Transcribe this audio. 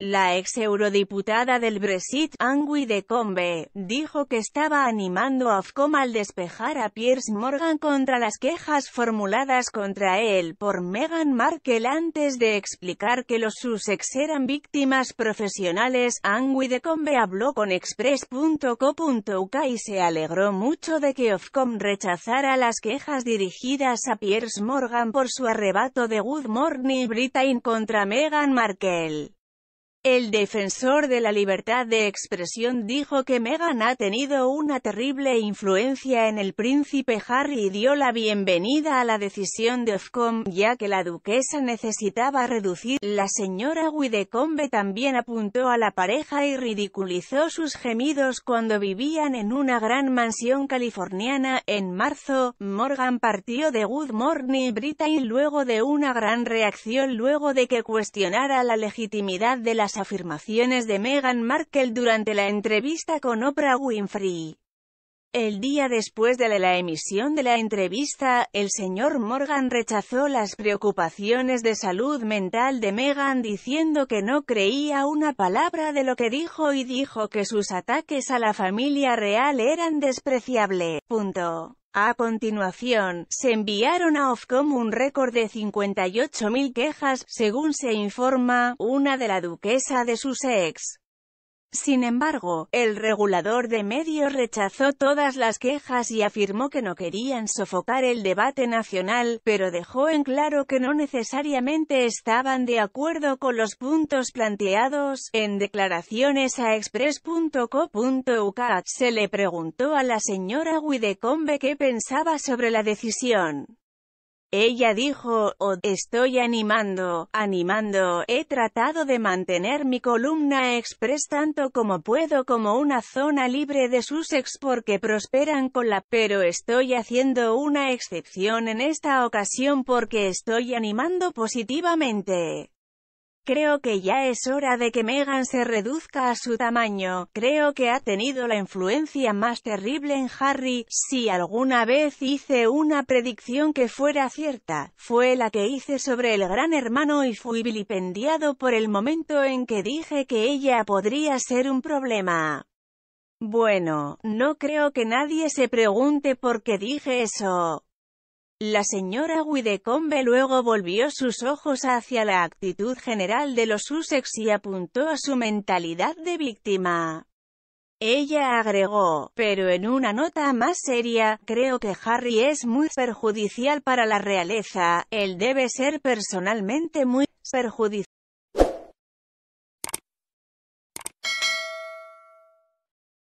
La ex eurodiputada del Brexit, Angui de Combe, dijo que estaba animando a Ofcom al despejar a Piers Morgan contra las quejas formuladas contra él por Meghan Markle antes de explicar que los Sussex eran víctimas profesionales. Angui de Combe habló con express.co.uk y se alegró mucho de que Ofcom rechazara las quejas dirigidas a Piers Morgan por su arrebato de Good Morning Britain contra Meghan Markle. El defensor de la libertad de expresión dijo que Meghan ha tenido una terrible influencia en el príncipe Harry y dio la bienvenida a la decisión de Ofcom, ya que la duquesa necesitaba reducir. La señora Widecombe también apuntó a la pareja y ridiculizó sus gemidos cuando vivían en una gran mansión californiana. En marzo, Morgan partió de Good Morning Britain luego de una gran reacción luego de que cuestionara la legitimidad de la afirmaciones de Meghan Markle durante la entrevista con Oprah Winfrey. El día después de la emisión de la entrevista, el señor Morgan rechazó las preocupaciones de salud mental de Meghan diciendo que no creía una palabra de lo que dijo y dijo que sus ataques a la familia real eran despreciable. Punto. A continuación, se enviaron a Ofcom un récord de 58.000 quejas, según se informa, una de la duquesa de sus ex. Sin embargo, el regulador de medios rechazó todas las quejas y afirmó que no querían sofocar el debate nacional, pero dejó en claro que no necesariamente estaban de acuerdo con los puntos planteados. En declaraciones a express.co.uk se le preguntó a la señora Widecombe qué pensaba sobre la decisión. Ella dijo, oh, estoy animando, animando, he tratado de mantener mi columna express tanto como puedo como una zona libre de sus ex porque prosperan con la, pero estoy haciendo una excepción en esta ocasión porque estoy animando positivamente. Creo que ya es hora de que Megan se reduzca a su tamaño, creo que ha tenido la influencia más terrible en Harry, si alguna vez hice una predicción que fuera cierta, fue la que hice sobre el gran hermano y fui vilipendiado por el momento en que dije que ella podría ser un problema. Bueno, no creo que nadie se pregunte por qué dije eso. La señora Widecombe luego volvió sus ojos hacia la actitud general de los Sussex y apuntó a su mentalidad de víctima. Ella agregó, pero en una nota más seria, creo que Harry es muy perjudicial para la realeza, él debe ser personalmente muy perjudicial.